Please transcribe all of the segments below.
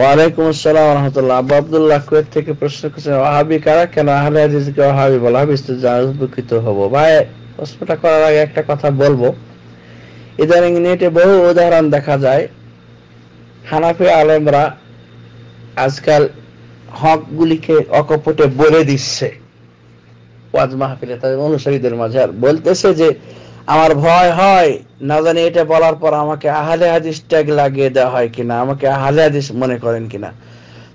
ওয়ালাইকুম আসসালাম রহমতুল্লাহ আবু কুয়েত থেকে প্রশ্ন করছেন ওয়াহাবি কারা কেন আহলে হাদিসকে ওয়াহাবি বলা হবে হব ভাই প্রশ্নটা করার আগে একটা কথা বলবো ইদানিং নেটে বহু উদাহরণ দেখা যায় হানাফি আলেমরা আজকাল হকগুলিকে অকপটে বলে দিচ্ছে ওয়াজ মাহফিলে তাদের অনুসারীদের মাঝে আর বলতেছে যে আমার ভয় হয় না জানি এটা বলার পর আমাকে আহলে হাদিস ট্যাগ লাগিয়ে দেওয়া হয় কিনা আমাকে আহলে হাদিস মনে করেন কিনা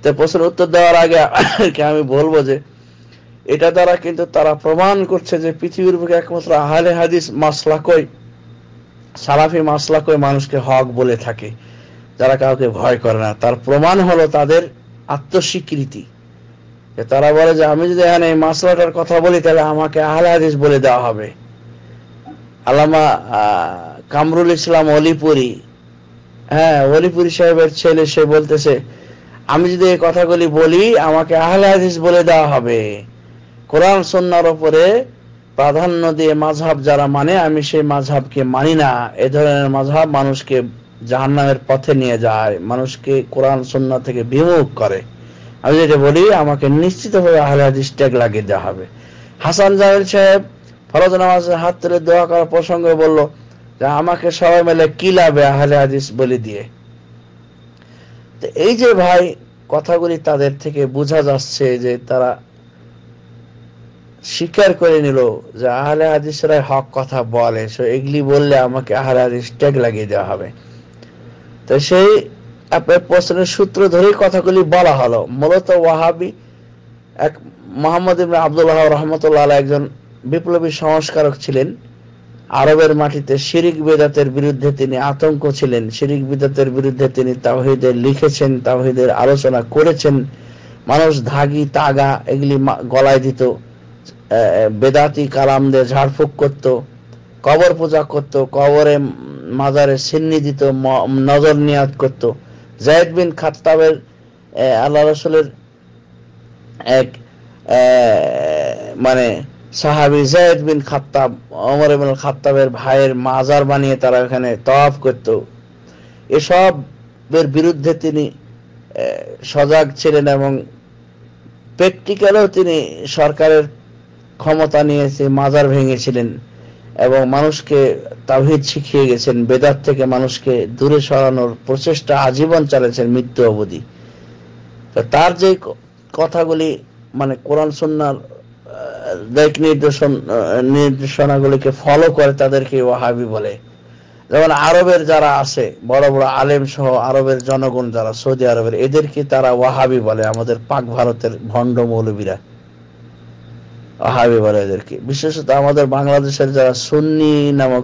তো প্রশ্নের উত্তর দেওয়ার আগে আমি বলবো যে এটা দ্বারা কিন্তু তারা প্রমাণ করছে যে পৃথিবীর বুকে একমাত্র আহলে হাদিস মাসলাকই সালাফি মাসলাকই মানুষকে হক বলে থাকে যারা কাউকে ভয় করে না তার প্রমাণ হলো তাদের আত্মস্বীকৃতি তারা বলে যে আমি যদি এখানে এই মাসলাটার কথা বলি তাহলে আমাকে আহলে হাদিস বলে দেওয়া হবে আলামা কামরুল ইসলাম অলিপুরি হ্যাঁ অলিপুরি সাহেবের ছেলে সে বলতেছে আমি যদি এই কথাগুলি বলি আমাকে আহলে হাদিস বলে দেওয়া হবে কোরআন সন্ন্যার ওপরে প্রাধান্য দিয়ে মাঝহাব যারা মানে আমি সেই মাঝহাবকে মানি না এ ধরনের মাঝহাব মানুষকে জাহান্নামের পথে নিয়ে যায় মানুষকে কোরআন সন্না থেকে বিমুখ করে আমি যেটা বলি আমাকে নিশ্চিতভাবে আহলে হাদিস ট্যাগ লাগিয়ে দেওয়া হবে হাসান জাহেদ সাহেব ফরজ নামাজের হাত তুলে দোয়া করার প্রসঙ্গে বলল যে আমাকে সবাই মেলে কি লাভে আহলে হাদিস বলি দিয়ে তো এই যে ভাই কথাগুলি তাদের থেকে বোঝা যাচ্ছে যে তারা স্বীকার করে নিল যে আহলে হাদিসরাই হক কথা বলে সো এগুলি বললে আমাকে আহলে হাদিস ট্যাগ লাগিয়ে দেওয়া হবে তো সেই আপনার প্রশ্নের সূত্র ধরেই কথাগুলি বলা হলো মূলত ওয়াহাবি এক মোহাম্মদ ইবনে আবদুল্লাহ রহমতুল্লাহ একজন বিপ্লবী সংস্কারক ছিলেন আরবের মাটিতে শিরিক বেদাতের বিরুদ্ধে তিনি আতঙ্ক ছিলেন শিরিক বেদাতের বিরুদ্ধে তিনি তাওহিদের লিখেছেন তাওহিদের আলোচনা করেছেন মানুষ ধাগি তাগা এগুলি গলায় দিত বেদাতি কালামদের ঝাড়ফুঁক করত কবর পূজা করত কবরে মাজারে সিন্নি দিত নজর নিয়াত করত জায়দ বিন খাত্তাবের আল্লাহ রসুলের এক মানে সাহাবি জায়দ বিন খাত্তাব অমর বিন খাত্তাবের ভাইয়ের মাজার বানিয়ে তারা এখানে তফ করত এসবের বিরুদ্ধে তিনি সজাগ ছিলেন এবং প্র্যাকটিক্যালেও তিনি সরকারের ক্ষমতা নিয়ে মাজার ভেঙেছিলেন এবং মানুষকে তাভিদ শিখিয়ে গেছেন বেদার থেকে মানুষকে দূরে সরানোর প্রচেষ্টা আজীবন চালিয়েছেন মৃত্যু অবধি তার যে কথাগুলি মানে কোরআন সন্ন্যার দিক নির্দেশন নির্দেশনাগুলিকে ফলো করে তাদেরকে ওয়াহাবি বলে যেমন আরবের যারা আছে বড় বড় আলেম সহ আরবের জনগণ যারা সৌদি আরবের এদেরকে তারা ওয়াহাবি বলে আমাদের পাক ভারতের ভণ্ড মৌলবীরা ওয়াহাবি বলে এদেরকে বিশেষত আমাদের বাংলাদেশের যারা সুন্নি নামক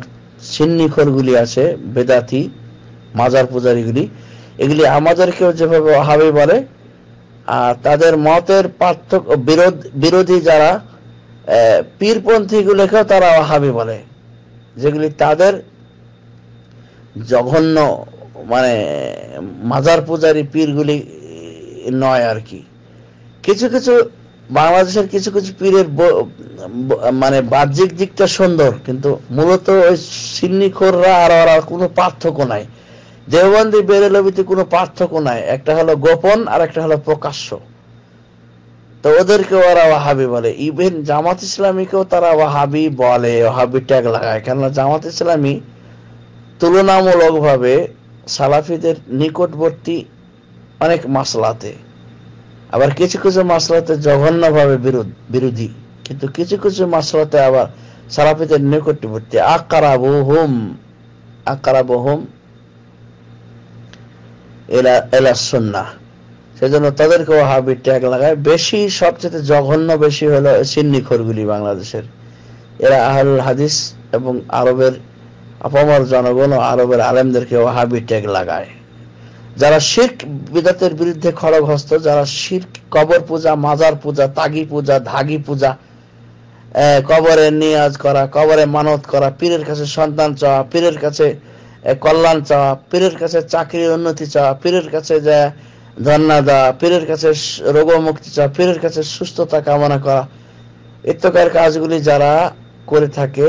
সিন্নিখরগুলি আছে বেদাতি মাজার পূজারিগুলি এগুলি আমাদেরকেও যেভাবে ওয়াহাবি বলে আর তাদের মতের পার্থক্য বিরোধী যারা পীরপন্থীগুলোকেও তারা ওহাবি বলে যেগুলি তাদের জঘন্য মানে মাজার পূজারি পীরগুলি নয় আর কি কিছু কিছু বাংলাদেশের কিছু কিছু পীরের মানে বাহ্যিক দিকটা সুন্দর কিন্তু মূলত ওই সিন্নিখোররা আর ওরা কোনো পার্থক্য নাই দেওবন্দি বেরেলবিতে কোনো পার্থক্য নাই একটা হলো গোপন আর একটা হলো প্রকাশ্য তো ওদেরকে ওরা ওয়াহাবি বলে ইভেন জামাত ইসলামীকেও তারা ওয়াহাবি বলে ওয়াহাবি ট্যাগ লাগায় কেননা জামাত ইসলামী তুলনামূলকভাবে সালাফিদের নিকটবর্তী অনেক মাসলাতে আবার কিছু কিছু মাসলাতে জঘন্যভাবে বিরোধী কিন্তু কিছু কিছু মাসলাতে আবার সালাফিদের নিকটবর্তী আকারাবু হোম আকারাবু হোম এলা এলা সন্না সেজন্য তাদেরকে ওয়াহাবি ট্যাগ লাগায় বেশি সবচেয়ে জঘন্য বেশি হলো সিন্নিখোরগুলি বাংলাদেশের এরা আহল হাদিস এবং আরবের অপমর জনগণ ও আরবের আলেমদেরকে ওয়াহাবি ট্যাগ লাগায় যারা শির্ক বিদাতের বিরুদ্ধে খড়গহস্ত যারা শির্ক কবর পূজা মাজার পূজা তাগি পূজা ধাগি পূজা কবরে নিয়াজ করা কবরে মানত করা পীরের কাছে সন্তান চাওয়া পীরের কাছে কল্যাণ চাওয়া পীরের কাছে চাকরি উন্নতি চাওয়া পীরের কাছে যা ধন্যাদা পীরের কাছে রোগ মুক্তি চা পীরের কাছে সুস্থতা কামনা করা ইত্যকার কাজগুলি যারা করে থাকে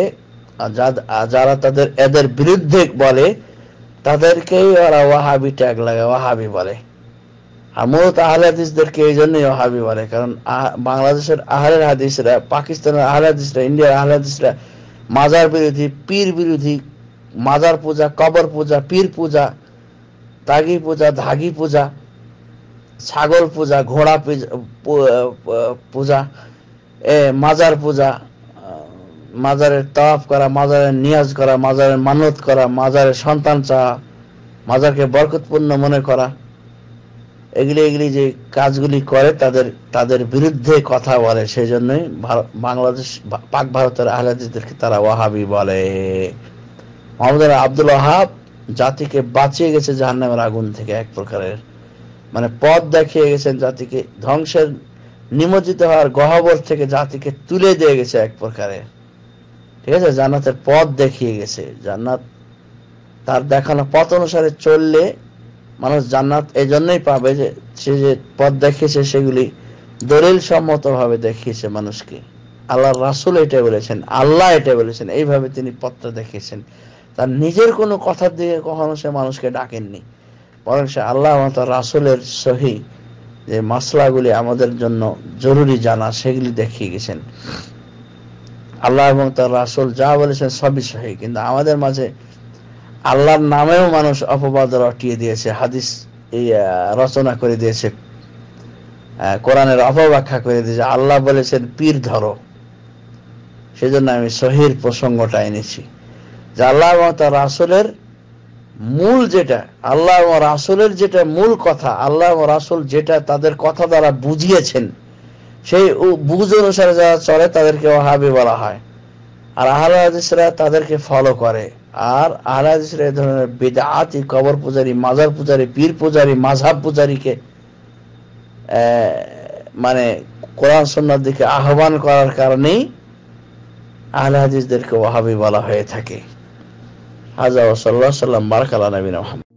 যারা তাদের এদের বিরুদ্ধে বলে তাদেরকেই ওরা ওয়াহাবি ট্যাগ লাগে ওয়াহাবি বলে মূলত আহলে হাদিসদেরকে এই জন্যই ওয়াহাবি বলে কারণ বাংলাদেশের আহলের হাদিসরা পাকিস্তানের আহলে হাদিসরা ইন্ডিয়ার আহলে হাদিসরা মাজার বিরোধী পীর বিরোধী মাজার পূজা কবর পূজা পীর পূজা তাগি পূজা ধাগি পূজা ছাগল পূজা ঘোড়া পূজা মাজার পূজা মাজারের তাফ করা মাজারের নিয়াজ করা মাজারের মানত করা মাজারের সন্তান চাওয়া মাজারকে বরকতপূর্ণ মনে করা এগুলি এগুলি যে কাজগুলি করে তাদের তাদের বিরুদ্ধে কথা বলে সেই জন্যই বাংলাদেশ পাক ভারতের আহলাদিদেরকে তারা ওয়াহাবি বলে মোহাম্মদ আব্দুল ওয়াহাব জাতিকে বাঁচিয়ে গেছে জাহান্নামের আগুন থেকে এক প্রকারের মানে পথ দেখিয়ে গেছেন জাতিকে ধ্বংসের নিমজ্জিত হওয়ার গহবর থেকে জাতিকে তুলে দিয়ে গেছে এক প্রকারে ঠিক আছে জান্নাতের পথ দেখিয়ে গেছে জান্নাত তার দেখানো পথ অনুসারে চললে মানুষ জান্নাত এই জন্যই পাবে যে সে যে পথ দেখিয়েছে সেগুলি দলিল ভাবে দেখিয়েছে মানুষকে আল্লাহ রাসুল এটা বলেছেন আল্লাহ এটা বলেছেন এইভাবে তিনি পথটা দেখিয়েছেন তার নিজের কোনো কথা দিকে কখনো সে মানুষকে ডাকেননি বরং সে আল্লাহ রাসুলের সহি যে মাসলাগুলি আমাদের জন্য জরুরি জানা সেগুলি দেখিয়ে গেছেন আল্লাহ এবং তার রাসুল যা বলেছেন সবই সহি কিন্তু আমাদের মাঝে আল্লাহর নামেও মানুষ অপবাদ রটিয়ে দিয়েছে হাদিস এই রচনা করে দিয়েছে কোরআনের অপব্যাখ্যা করে দিয়েছে আল্লাহ বলেছেন পীর ধরো সেজন্য আমি সহির প্রসঙ্গটা এনেছি যে আল্লাহ এবং তার রাসুলের মূল যেটা আল্লাহ ও রাসুলের যেটা মূল কথা আল্লাহ ও রাসুল যেটা তাদের কথা দ্বারা বুঝিয়েছেন সেই বুঝ অনুসারে যারা চলে তাদেরকে ওহাবি বলা হয় আর আহলাদিসরা তাদেরকে ফলো করে আর আহলাদিসরা এই ধরনের বেদাতি কবর পূজারী মাজার পূজারী পীর পূজারী মাঝাব পূজারীকে মানে কোরআন সন্ন্যার দিকে আহ্বান করার কারণেই আহলে হাদিসদেরকে ওহাবি বলা হয়ে থাকে hadha wsal ll slam baaraka ala nabiyina mxamed